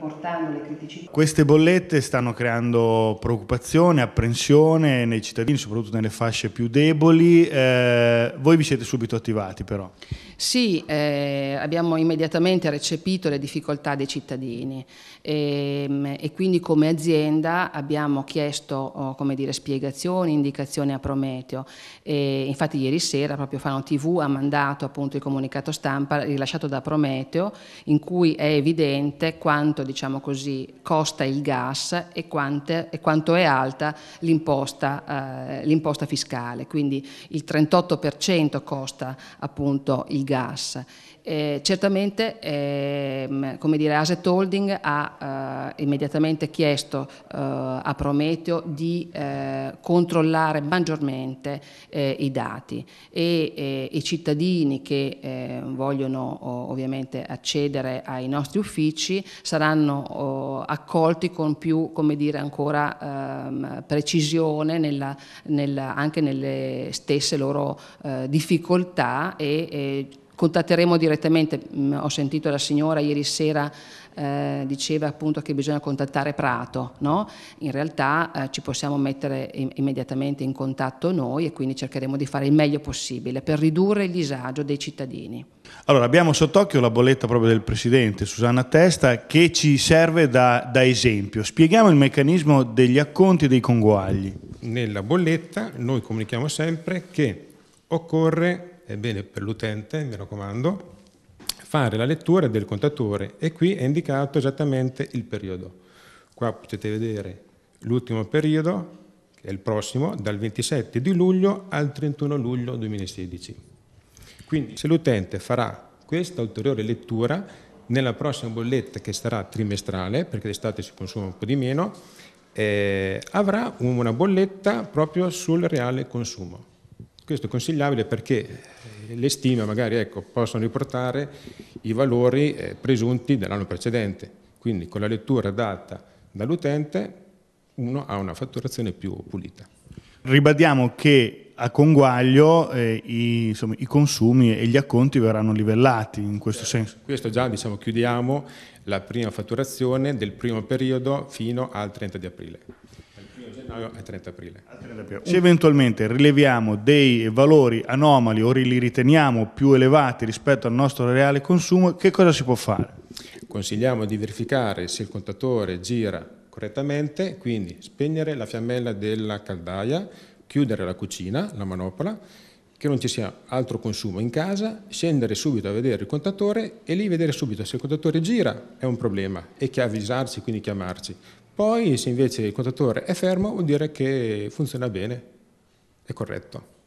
portando le criticità. Queste bollette stanno creando preoccupazione, apprensione nei cittadini, soprattutto nelle fasce più deboli. Eh, voi vi siete subito attivati però. Sì, eh, abbiamo immediatamente recepito le difficoltà dei cittadini e, ehm, e quindi come azienda abbiamo chiesto oh, dire, spiegazioni, indicazioni a Prometeo. E infatti ieri sera proprio Fano TV ha mandato appunto il comunicato stampa rilasciato da Prometeo in cui è evidente quanto diciamo così, costa il gas e, quante, e quanto è alta l'imposta, eh, l'imposta fiscale. Quindi il 38% costa appunto il gas gas. Eh, certamente ehm, come dire, Asset Holding ha eh, immediatamente chiesto eh, a Prometeo di eh, controllare maggiormente eh, i dati e eh, i cittadini che ehm, vogliono ovviamente accedere ai nostri uffici saranno oh, accolti con più dire, ancora ehm, precisione nella, nella, anche nelle stesse loro difficoltà e contatteremo direttamente, mm, ho sentito la signora ieri sera eh, diceva appunto che bisogna contattare Prato, no? in realtà eh, ci possiamo mettere im immediatamente in contatto noi e quindi cercheremo di fare il meglio possibile per ridurre il disagio dei cittadini. Allora abbiamo sott'occhio la bolletta proprio del Presidente Susanna Testa che ci serve da, da esempio. Spieghiamo il meccanismo degli acconti e dei conguagli. Nella bolletta noi comunichiamo sempre che occorre è bene per l'utente, mi raccomando, fare la lettura del contatore e qui è indicato esattamente il periodo. Qua potete vedere l'ultimo periodo, che è il prossimo, dal 27 di luglio al 31 luglio 2016. Quindi se l'utente farà questa ulteriore lettura, nella prossima bolletta che sarà trimestrale, perché d'estate si consuma un po' di meno, eh, avrà una bolletta proprio sul reale consumo. Questo è consigliabile perché le stime magari ecco, possono riportare i valori eh, presunti dell'anno precedente. Quindi con la lettura data dall'utente uno ha una fatturazione più pulita. Ribadiamo che a Conguaglio eh, i, insomma, i, consumi e gli acconti verranno livellati in questo certo. senso. Questo già diciamo, chiudiamo la prima fatturazione del primo periodo fino al 30 di aprile. No, è 30 aprile. Se eventualmente rileviamo dei valori anomali o li riteniamo più elevati rispetto al nostro reale consumo, che cosa si può fare? Consigliamo di verificare se il contatore gira correttamente, quindi spegnere la fiammella della caldaia, chiudere la cucina, la manopola, che non ci sia altro consumo in casa, scendere subito a vedere il contatore e lì vedere subito se il contatore gira è un problema e che avvisarci, quindi chiamarci. Poi se invece il contatore è fermo vuol dire che funziona bene, è corretto.